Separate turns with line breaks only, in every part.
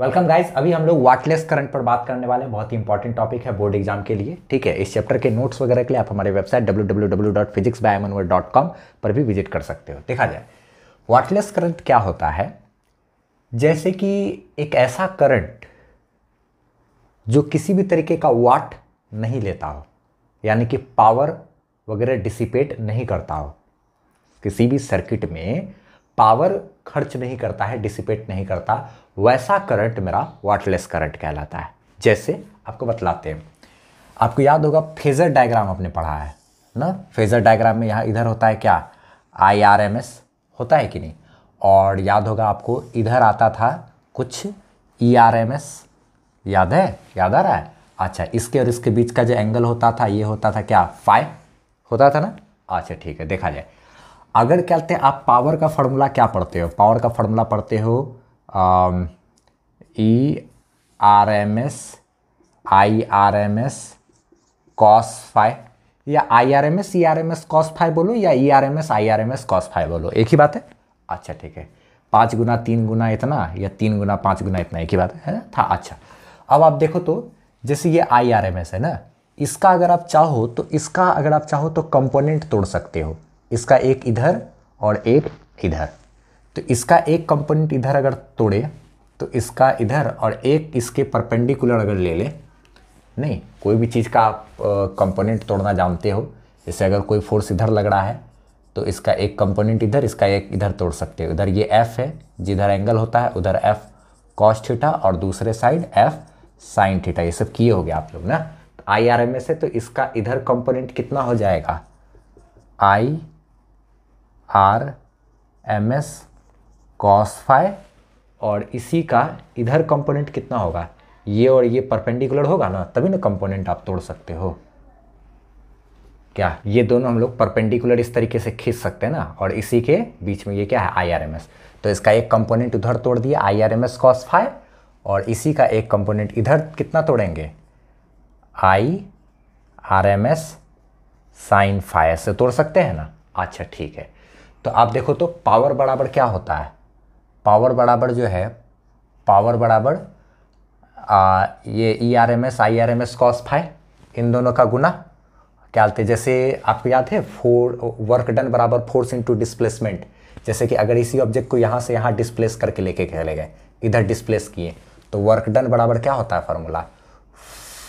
welcome guys अभी हम लोग वाटलेस करंट पर बात करने वाले हैं बहुत ही इंपॉर्टेंट टॉपिक है बोर्ड एग्जाम के लिए ठीक है इस चैप्टर के नोट्स वगैरह के लिए आप हमारे वेबसाइट डब्ल्यू पर भी विजिट कर सकते हो देखा जाए वाटलेस करंट क्या होता है जैसे कि एक ऐसा करंट जो किसी भी तरीके का वाट नहीं लेता हो यानी कि पावर वगैरह डिसिपेट नहीं करता हो किसी भी सर्किट में पावर खर्च नहीं करता है डिसिपेट नहीं करता वैसा करंट मेरा वाटलेस करंट कहलाता है जैसे आपको बतलाते हैं आपको याद होगा फेज़र डायग्राम आपने पढ़ा है ना फेज़र डायग्राम में यहाँ इधर होता है क्या आई आर एम एस होता है कि नहीं और याद होगा आपको इधर आता था कुछ ई आर एम एस याद है याद आ रहा है अच्छा इसके और इसके बीच का जो एंगल होता था ये होता था क्या फाइव होता था ना अच्छा ठीक है देखा जाए अगर कहते हैं आप पावर का फार्मूला क्या पढ़ते हो पावर का फार्मूला पढ़ते हो E R M S I R M S cos phi या I R M S E R M S cos phi बोलो या E R M S I R M S cos phi बोलो एक ही बात है अच्छा ठीक है पाँच गुना तीन गुना इतना या तीन गुना पाँच गुना इतना एक ही बात है था अच्छा अब आप देखो तो जैसे ये आई आर एम एस है ना इसका अगर आप चाहो तो इसका अगर आप चाहो तो कंपोनेंट तोड़ सकते हो इसका एक इधर और एक इधर तो इसका एक कंपोनेंट इधर अगर तोड़े तो इसका इधर और एक इसके परपेंडिकुलर अगर ले ले नहीं कोई भी चीज़ का आप कंपोनेंट तोड़ना जानते हो जैसे अगर कोई फोर्स इधर लग रहा है तो इसका एक कंपोनेंट इधर इसका एक इधर तोड़ सकते हो इधर ये एफ़ है जिधर एंगल होता है उधर एफ़ कॉस थीटा और दूसरे साइड एफ़ साइन थीटा ये सब किए हो गया आप लोग ना तो आई आर एम एस है तो इसका इधर कंपोनेंट कितना हो जाएगा I R M S cos phi और इसी का इधर कंपोनेंट कितना होगा ये और ये परपेंडिकुलर होगा ना तभी ना कंपोनेंट आप तोड़ सकते हो क्या ये दोनों हम लोग परपेंडिकुलर इस तरीके से खींच सकते हैं ना और इसी के बीच में ये क्या है आईआरएमएस तो इसका एक कंपोनेंट उधर तोड़ दिया आईआरएमएस कॉस फाइव और इसी का एक कंपोनेंट इधर कितना तोड़ेंगे I R M S sine phi से तोड़ सकते हैं ना अच्छा ठीक है तो आप देखो तो पावर बराबर क्या होता है पावर बराबर जो है पावर बराबर ये E R M S I R M S cos phi इन दोनों का गुना क्या आते जैसे आपको याद है फोर वर्क डन बराबर फोर्स इनटू डिस्प्लेसमेंट जैसे कि अगर इसी ऑब्जेक्ट को यहाँ से यहाँ डिस्प्लेस करके लेके चले गए इधर डिस्प्लेस किए तो वर्क डन बराबर क्या होता है फार्मूला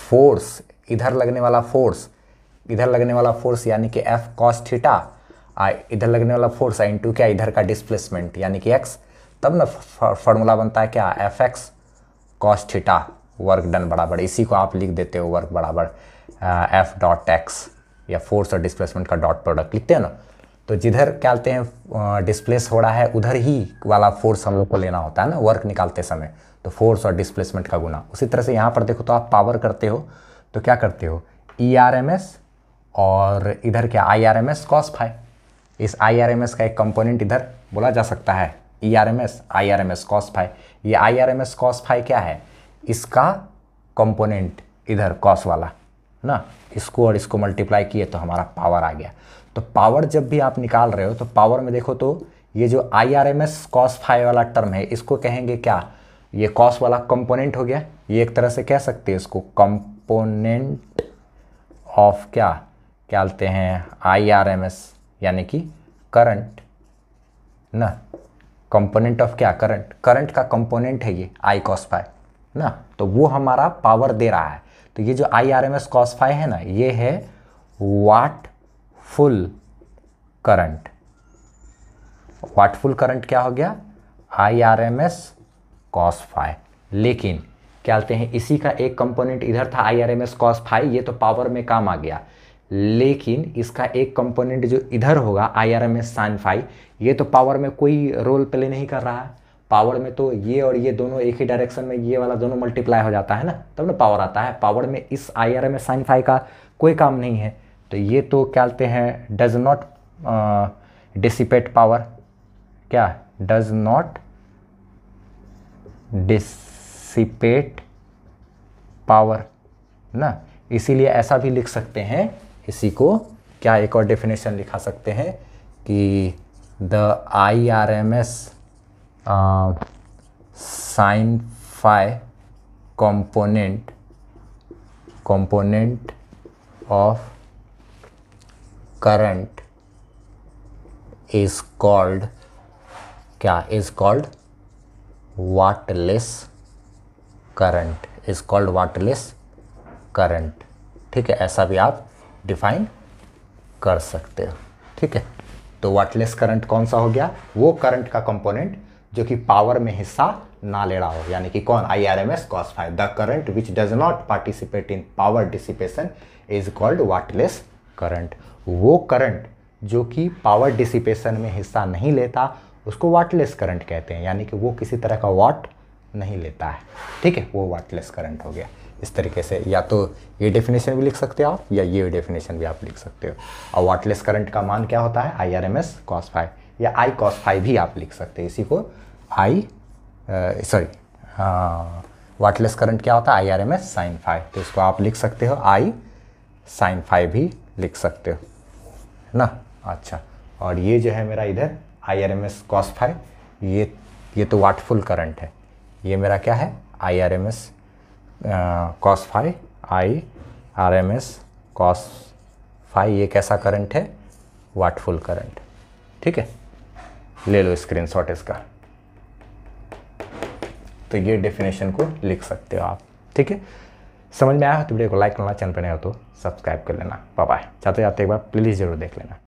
फोर्स इधर लगने वाला फोर्स इधर लगने वाला फोर्स यानी कि एफ कॉस थीटा इधर लगने वाला फोर्स टू क्या इधर का डिस्प्लेसमेंट यानी कि एक्स तब ना फार्मूला बनता है क्या F X cos theta work done बराबर इसी को आप लिख देते हो वर्क बराबर एफ डॉट एक्स या फोर्स और डिस्प्लेसमेंट का डॉट प्रोडक्ट लिखते हैं ना तो जिधर क्या कहते हैं डिस्प्लेस हो रहा है उधर ही वाला फोर्स हम लोग को लेना होता है ना वर्क निकालते समय तो फोर्स और डिस्प्लेसमेंट का गुना उसी तरह से यहाँ पर देखो तो आप पावर करते हो तो क्या करते हो ई आर एम एस और इधर क्या I R M S cos phi इस आई आर एम एस का एक कंपोनेंट इधर बोला जा सकता है E R M S I R M S cos phi ये I R M S cos phi क्या है इसका कंपोनेंट इधर कॉस वाला ना इसको और इसको मल्टीप्लाई किए तो हमारा पावर आ गया तो पावर जब भी आप निकाल रहे हो तो पावर में देखो तो ये जो I R M S cos phi वाला टर्म है इसको कहेंगे क्या ये कॉस वाला कंपोनेंट हो गया ये एक तरह से कह सकते हैं इसको कंपोनेंट ऑफ क्या कहते हैं आई आर एम एस यानी कि करंट ना कंपोनेंट ऑफ क्या करंट करंट का कंपोनेंट है ये आई कॉस फाइव ना तो वो हमारा पावर दे रहा है तो ये जो I R M S cos phi है ना ये है wattful current wattful current क्या हो गया I R M S cos लेकिन क्या कहते हैं इसी का एक कंपोनेंट इधर था I R M S cos phi ये तो पावर में काम आ गया लेकिन इसका एक कंपोनेंट जो इधर होगा I R M S sine phi ये तो पावर में कोई रोल प्ले नहीं कर रहा है पावर में तो ये और ये दोनों एक ही डायरेक्शन में ये वाला दोनों मल्टीप्लाई हो जाता है ना तब ना पावर आता है पावर में इस I R M S sine phi का कोई काम नहीं है तो ये तो क्या कहते हैं डज नॉट डिसिपेट पावर क्या डज नॉट डिसिपेट पावर ना इसीलिए ऐसा भी लिख सकते हैं इसी को क्या एक और डेफिनेशन लिखा सकते हैं कि the I R M S sine phi component component of current is called क्या is called wattless current is called wattless current ठीक है ऐसा भी आप डिफाइन कर सकते हो ठीक है तो वाटलेस करंट कौन सा हो गया वो करंट का कंपोनेंट जो कि पावर में हिस्सा ना ले रहा हो यानी कि कौन I R M S cos phi the current which does not participate in power dissipation is called wattless current वो करंट जो कि पावर डिसिपेशन में हिस्सा नहीं लेता उसको वाटलेस करंट कहते हैं यानी कि वो किसी तरह का वाट नहीं लेता है ठीक है वो वाटलेस करंट हो गया इस तरीके से या तो ये डेफिनेशन भी लिख सकते हो आप या ये डेफिनेशन भी आप लिख सकते हो और वाटलेस करंट का मान क्या होता है I R M S cos phi या आई कॉस फाइव भी आप लिख सकते हो इसी को आई सॉरी वाटलेस करंट क्या होता है I R M S sine phi तो इसको आप लिख सकते हो आई साइन फाइव भी लिख सकते हो है ना अच्छा और ये जो है मेरा इधर I R M S cos phi ये ये तो वाटफुल करंट है ये मेरा क्या है I R M S cos phi I R M S cos phi ये कैसा करंट है वाटफुल करंट ठीक है ले लो स्क्रीनशॉट इसका तो ये डेफिनेशन को लिख सकते हो आप ठीक है समझ में आया हो तो वीडियो को लाइक करना चैनल पर नहीं हो तो सब्सक्राइब कर लेना बाय चाहते जाते एक बार प्लीज़ ज़रूर देख लेना